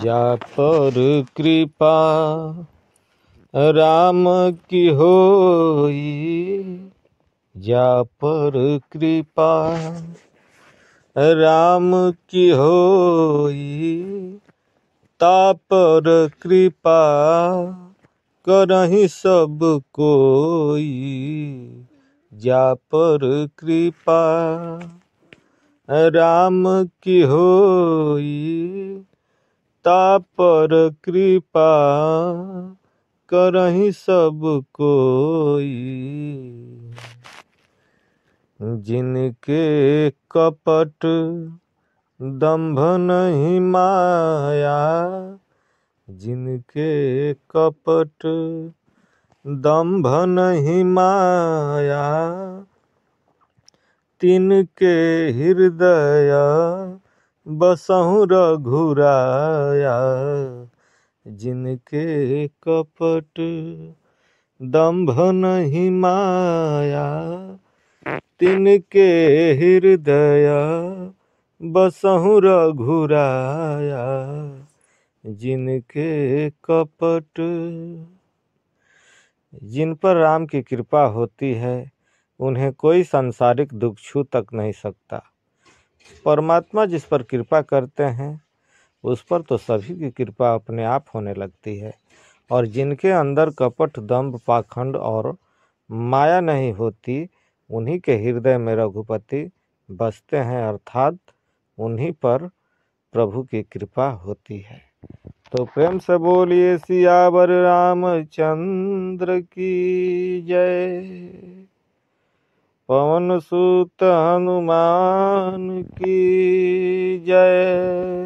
जा पर कृपा राम की होई जा पर कृपा राम की होई ता पर कृपा करही सब कोई जा पर कृपा राम की होई ता पर कृपा करही सब कोई जिनके कपट दंभ नहीं माया जिनके कपट दंभ नहीं माया तिनके हृदय बसहु रघुराया जिनके कपट दंभ नहीं माया तिनके हृदय बसहु रघुराया जिनके कपट जिन पर राम की कृपा होती है उन्हें कोई सांसारिक दुख छू तक नहीं सकता परमात्मा जिस पर कृपा करते हैं उस पर तो सभी की कृपा अपने आप होने लगती है और जिनके अंदर कपट दम्भ पाखंड और माया नहीं होती उन्हीं के हृदय में रघुपति बसते हैं अर्थात उन्हीं पर प्रभु की कृपा होती है तो प्रेम से बोलिए सियावर रामचंद्र की जय पवन सूत हनुमान की जय